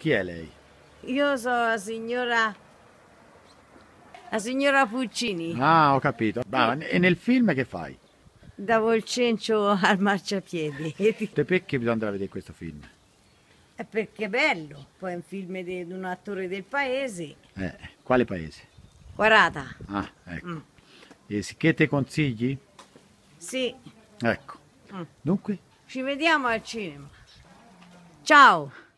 Chi è lei? Io sono la signora... La signora Puccini. Ah, ho capito. Brava. E nel film che fai? Da il al marciapiedi. E perché bisogna andare a vedere questo film? È eh, perché è bello. Poi è un film di un attore del paese. Eh, quale paese? Guarata. Ah, ecco. Mm. E che te consigli? Sì. Ecco. Mm. Dunque? Ci vediamo al cinema. Ciao.